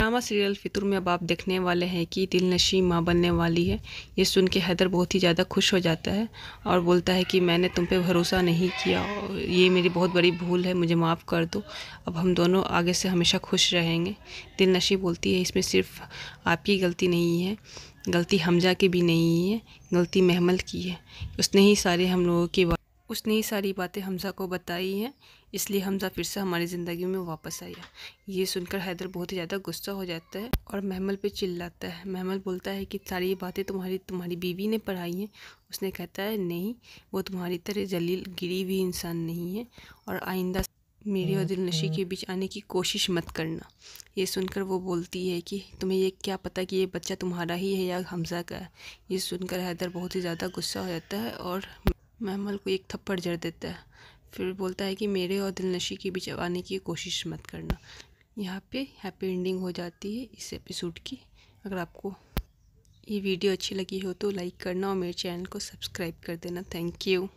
drama serial फितुर में अब आप देखने वाले हैं कि दिल नशी माँ बनने वाली है ये सुन के हैदर बहुत ही ज़्यादा खुश हो जाता है और बोलता है कि मैंने तुम पे भरोसा नहीं किया ये मेरी बहुत बड़ी भूल है मुझे माफ़ कर दो अब हम दोनों आगे से हमेशा खुश रहेंगे दिल नशी बोलती है इसमें सिर्फ आपकी गलती नहीं है गलती हमजा की भी नहीं है गलती महमल की है उसने ही सारे हम लोगों की उसने ही सारी बातें हमज़ा को बताई हैं इसलिए हमज़ा फिर से हमारी ज़िंदगी में वापस आया ये सुनकर हैदर बहुत ही ज़्यादा गुस्सा हो जाता है और महमल पे चिल्लाता है महमल बोलता है कि सारी ये बातें तुम्हारी तुम्हारी बीवी ने पढ़ाई हैं उसने कहता है नहीं वो तुम्हारी तरह जलील गिरी हुई इंसान नहीं है और आइंदा मेरे और दिल के बीच आने की कोशिश मत करना ये सुनकर वो बोलती है कि तुम्हें ये क्या पता कि ये बच्चा तुम्हारा ही है या हमज़ा का है ये सुनकर हैदर बहुत ही ज़्यादा गुस्सा हो जाता है और महमल को एक थप्पड़ जड़ देता है फिर बोलता है कि मेरे और दिलनशी के बीच आने की कोशिश मत करना यहाँ पे हैप्पी एंडिंग हो जाती है इस एपिसोड की अगर आपको ये वीडियो अच्छी लगी हो तो लाइक करना और मेरे चैनल को सब्सक्राइब कर देना थैंक यू